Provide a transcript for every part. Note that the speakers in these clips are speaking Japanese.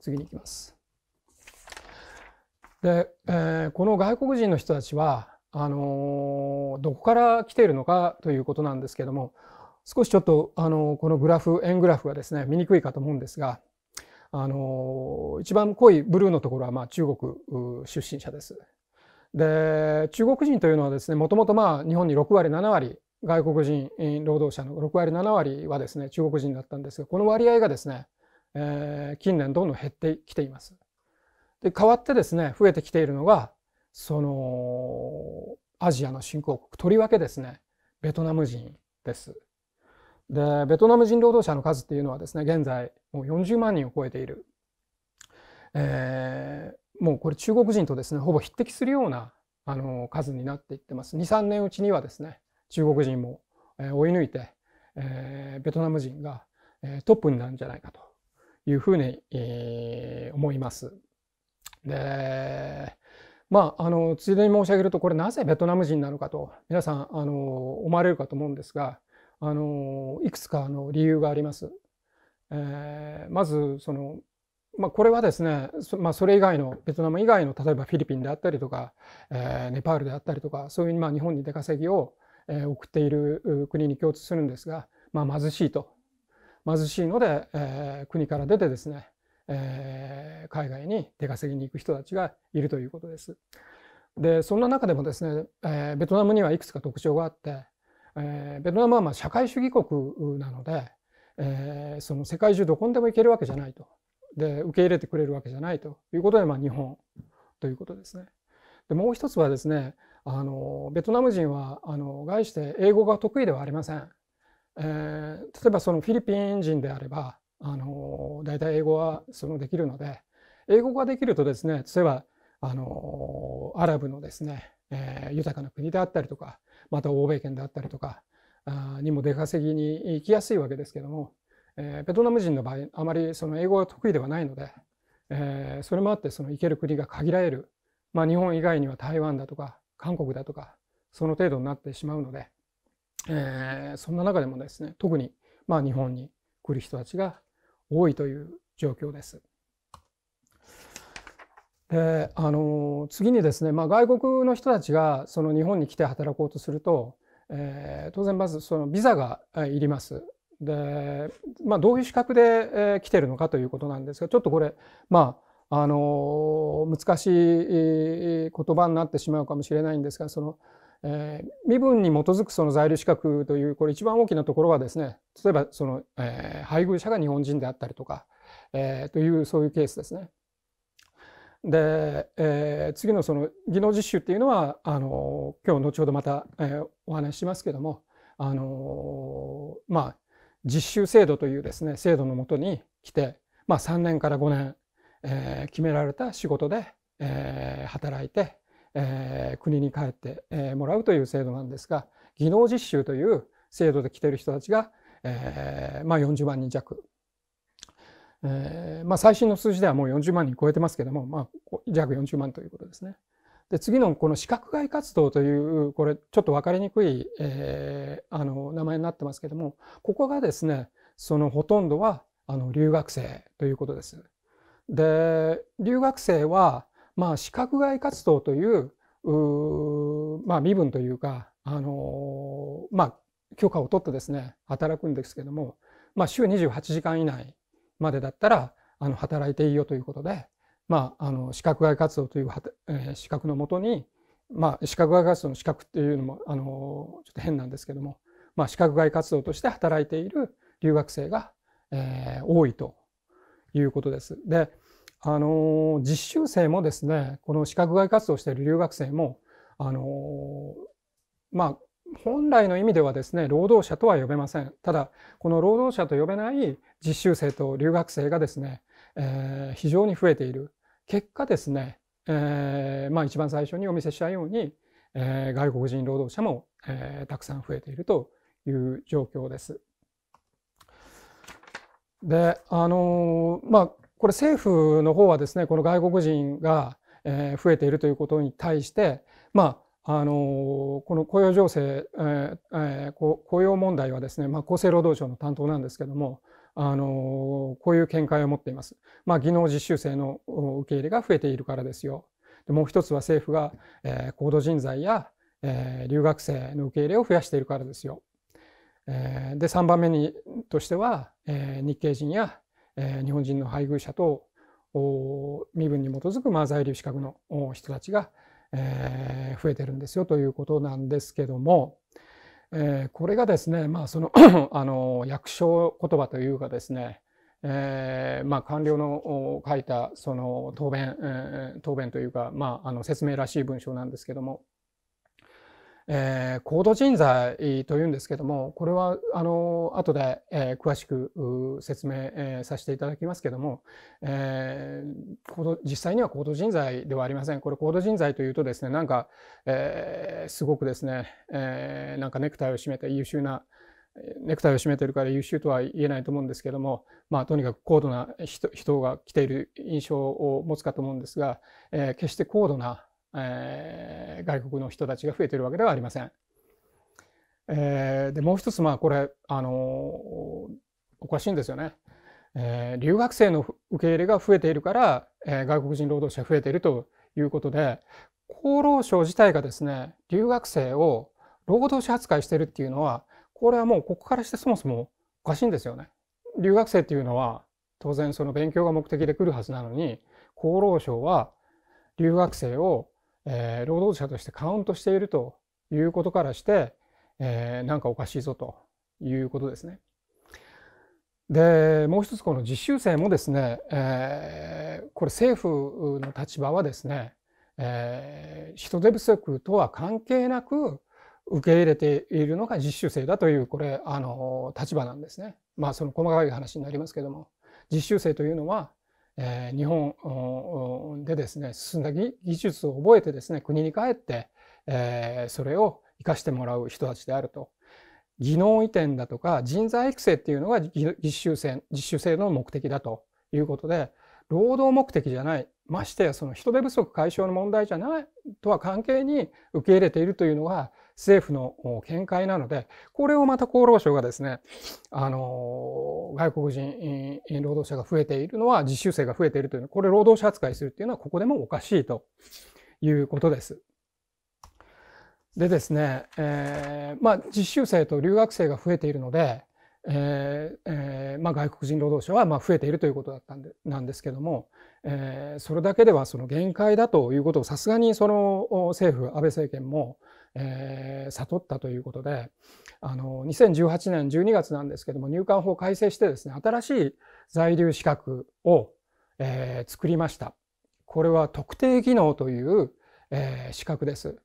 次に行きます。で、えー、この外国人の人たちはあのー、どこから来ているのかということなんですけども少しちょっと、あのー、このグラフ円グラフはですね見にくいかと思うんですが、あのー、一番濃いブルーのところは、まあ、中国出身者です。で中国人というのはですねもともとまあ日本に6割7割外国人労働者の6割7割はですね中国人だったんですがこの割合がですね、えー、近年どんどん減ってきています。で変わってですね増えてきているのがそのアジアの新興国とりわけですねベトナム人です。でベトナム人労働者の数っていうのはですね現在もう40万人を超えている。えー、もうこれ中国人とですねほぼ匹敵するようなあの数になっていってます23年うちにはですね中国人も追い抜いて、えー、ベトナム人がトップになるんじゃないかというふうに、えー、思います。でまあ、あのついでに申し上げるとこれなぜベトナム人なのかと皆さんあの思われるかと思うんですがあのいくつかの理由があります。えー、まずそのまあ、これはですねそ,、まあ、それ以外のベトナム以外の例えばフィリピンであったりとか、えー、ネパールであったりとかそういう、まあ、日本に出稼ぎを、えー、送っている国に共通するんですが、まあ、貧しいと貧しいので、えー、国から出てですね、えー、海外に出稼ぎに行く人たちがいるということです。でそんな中でもですね、えー、ベトナムにはいくつか特徴があって、えー、ベトナムはまあ社会主義国なので、えー、その世界中どこにでも行けるわけじゃないと。で受け入れてくれるわけじゃないということで、まあ、日本ということですね。でもう一つはですねあのベトナム人はあの概して英語が得意ではありません。えー、例えばそのフィリピン人であればあの大体英語はそのできるので英語ができるとですね例えばあのアラブのですね、えー、豊かな国であったりとかまた欧米圏であったりとかにも出稼ぎに行きやすいわけですけどもえベトナム人の場合あまりその英語が得意ではないので、えそれもあってその行ける国が限られる、まあ、日本以外には台湾だとか韓国だとかその程度になってしまうので、えそんな中でもですね特にまあ日本に来る人たちが多いという状況です。であの次にですね、まあ、外国の人たちがその日本に来て働こうとすると、えー、当然まずそのビザがいります。で、まあ、どういう資格で、えー、来てるのかということなんですがちょっとこれまああの難しい言葉になってしまうかもしれないんですがその、えー、身分に基づくその在留資格というこれ一番大きなところはですね例えばその、えー、配偶者が日本人であったりとか、えー、というそういうケースですね。で、えー、次のその技能実習っていうのはあの今日後ほどまた、えー、お話ししますけどもあのまあ実習制度というですね制度のもとに来て、まあ、3年から5年、えー、決められた仕事で、えー、働いて、えー、国に帰って、えー、もらうという制度なんですが技能実習という制度で来てる人たちが、えーまあ、40万人弱、えーまあ、最新の数字ではもう40万人超えてますけども、まあ、弱40万ということですね。で次のこの視覚外活動というこれちょっと分かりにくい、えー、あの名前になってますけどもここがですねそのほとんどはあの留学生ということです。で留学生はまあ視覚外活動というまあ、身分というかあのまあ許可を取ってですね働くんですけども、まあ、週28時間以内までだったらあの働いていいよということでまあ、あの視覚外活動という、え資格のもとに、まあ、視覚外活動の資格っていうのもあのちょっと変なんですけども、まあ、視覚外活動として働いている留学生が、えー、多いということです。であの実習生もですねこの視覚外活動している留学生もあのまあ本来の意味ではですね労働者とは呼べませんただこの労働者と呼べない実習生と留学生がですね、えー、非常に増えている結果ですね、えー、まあ一番最初にお見せしたように、えー、外国人労働者も、えー、たくさん増えているという状況です。で、あのー、まあこれ政府の方はですねこの外国人が、えー、増えているということに対してまああのー、この雇用情勢、えーえー、雇用問題はですね、まあ、厚生労働省の担当なんですけどもあのこういう見解を持っています。まあ、技能実習生の受け入れが増えているからですよ。でもう一つは政府が、えー、高度人材や、えー、留学生の受け入れを増やしているからですよ。えー、で3番目にとしては、えー、日系人や、えー、日本人の配偶者と身分に基づく、ま在留資格の人たちが、えー、増えてるんですよということなんですけども、えー、これがですね、まあ、その あの役所言葉というかですね、えーまあ、官僚の書いたその答弁、えー、答弁というか、まあ、あの説明らしい文章なんですけどもえー、高度人材というんですけどもこれはあの後で、えー、詳しく説明、えー、させていただきますけども、えー、高度実際には高度人材ではありませんこれ高度人材というとですねなんか、えー、すごくですね、えー、なんかネクタイを締めて優秀なネクタイを締めてるから優秀とは言えないと思うんですけども、まあ、とにかく高度な人が来ている印象を持つかと思うんですが、えー、決して高度なえー、外国の人たちが増えてるわけではありません。えー、でもう一つまあこれ、あのー、おかしいんですよね。えー、留学生の受け入れが増えているから、えー、外国人労働者増えているということで厚労省自体がですね留学生を労働者扱いしてるっていうのはこれはもうここからしてそもそもおかしいんですよね。留学生っていうのは当然その勉強が目的で来るはずなのに厚労省は留学生をえー、労働者としてカウントしているということからして、えー、なんかおかしいぞということですね。でもう一つこの実習生もですね、えー、これ政府の立場はですね、えー、人手不足とは関係なく受け入れているのが実習生だというこれあの立場なんですね。まあその細かい話になりますけども実習生というのはえー、日本でですね進んだ技術を覚えてですね国に帰って、えー、それを生かしてもらう人たちであると。技能移転だとか人材育成っていうのが実習生実習制度の目的だということで労働目的じゃないましてやその人手不足解消の問題じゃないとは関係に受け入れているというのが政府の見解なので、これをまた厚労省がですね、あの、外国人労働者が増えているのは、実習生が増えているというのは、これ労働者扱いするっていうのは、ここでもおかしいということです。でですね、えー、まあ、実習生と留学生が増えているので、えーえー、まあ、外国人労働者はま増えているということだったんでなんですけども、えー、それだけではその限界だということをさすがにその政府安倍政権もえー、悟ったということであの2018年12月なんですけども入管法改正してですね新しい在留資格を、えー、作りましたこれは特定技能という、えー、資格です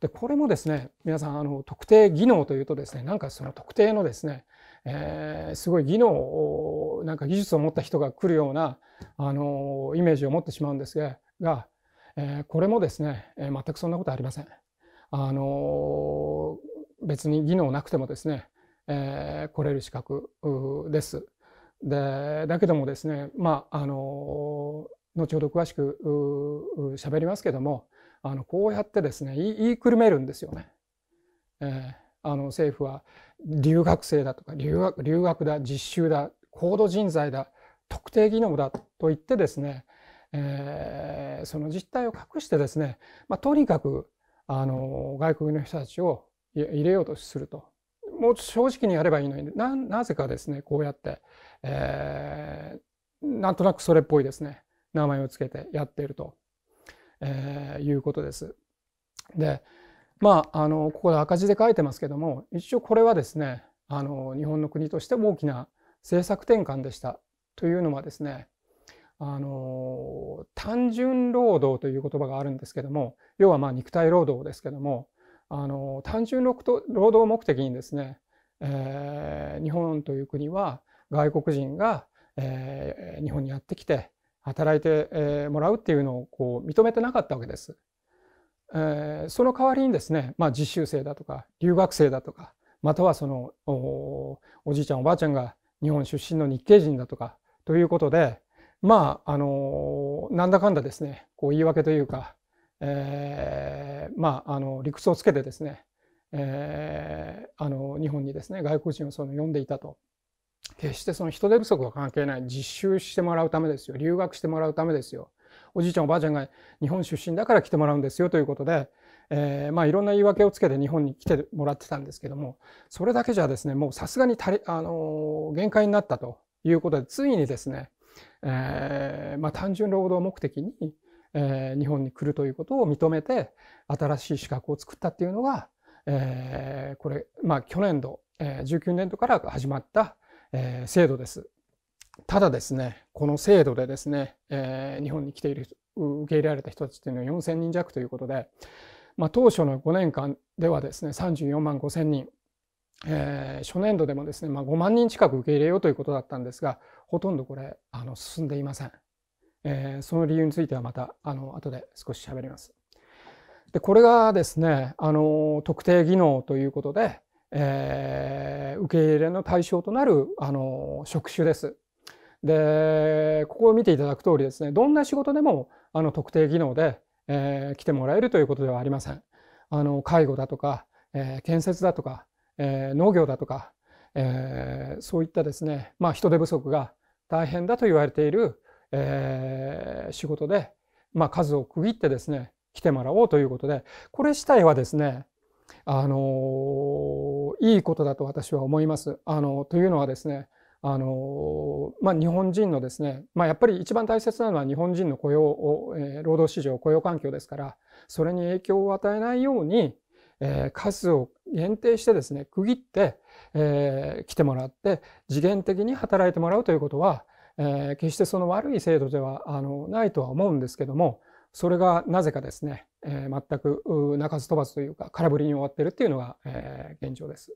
でこれもですね皆さんあの特定技能というとですねなんかその特定のですね、えー、すごい技能をなんか技術を持った人が来るようなあのイメージを持ってしまうんですがが、えー、これもですね、えー、全くそんなことありません。あの別に技能なくてもですね、えー、来れる資格です。でだけどもですねまああの後ほど詳しく喋りますけどもあのこうやってですね言いくるめるんですよね。えー、あの政府は留学生だとか留学留学だ実習だ高度人材だ特定技能だと言ってですね、えー、その実態を隠してですね、まあ、とにかくあの外国の人たちを入れようとするともう正直にやればいいのになぜかですねこうやって、えー、なんとなくそれっぽいですね名前を付けてやっていると、えー、いうことです。でまああのここで赤字で書いてますけども一応これはですねあの日本の国として大きな政策転換でしたというのはですねあの単純労働という言葉があるんですけども要はまあ肉体労働ですけどもあの単純労働目的にですね、えー、日本という国は外国人が、えー、日本にやってきて働いて、えもらうっていうのをこう認めてなかったわけです。えー、その代わりにですね、まあ、実習生だとか留学生だとかまたはそのおじいちゃんおばあちゃんが日本出身の日系人だとかということでまあ、あの、なんだかんだですね、こう言い訳というか、えー、まあ、あの、理屈をつけてですね、えー、あの、日本にですね、外国人をその呼んでいたと。決してその人手不足は関係ない。実習してもらうためですよ。留学してもらうためですよ。おじいちゃんおばあちゃんが日本出身だから来てもらうんですよということで、えー、まあいろんな言い訳をつけて日本に来てもらってたんですけども、それだけじゃですね、もうさすがにあのー、限界になったということで、ついにですね、えー、まあ、単純労働目的に、えー、日本に来るということを認めて新しい資格を作ったっていうのが、えー、これ、まあ、去年度、えー、19年度から始まった、えー、制度です。ただですね、この制度でですね、えー、日本に来ている受け入れられた人たちというのは4000人弱ということで、まあ、当初の5年間ではですね34万5000人えー、初年度でもですね、まあ、5万人近く受け入れようということだったんですがほとんどこれあの進んでいません、えー、その理由についてはまたあの後で少し喋りますでこれがですねあの特定技能ということで、えー、受け入れの対象となるあの職種ですでここを見ていただく通りですねどんな仕事でもあの特定技能で、えー、来てもらえるということではありませんあの介護だとか、えー、建設だとかえー、農業だとか、えー、そういったですね、まあ、人手不足が大変だと言われている、えー、仕事で、まあ、数を区切ってですね来てもらおうということでこれ自体はですねあのいいことだと私は思います。あのというのはですねあのまあ、日本人のですね、まあ、やっぱり一番大切なのは日本人の雇用を、えー、労働市場雇用環境ですからそれに影響を与えないように、えー、数を限定してですね、区切って、えー、来てもらって、次元的に働いてもらうということは、えー、決してその悪い制度ではあのないとは思うんですけども、それがなぜかですね、えー、全く鳴かず飛ばずというか空振りに終わってるっていうのが、えー、現状です。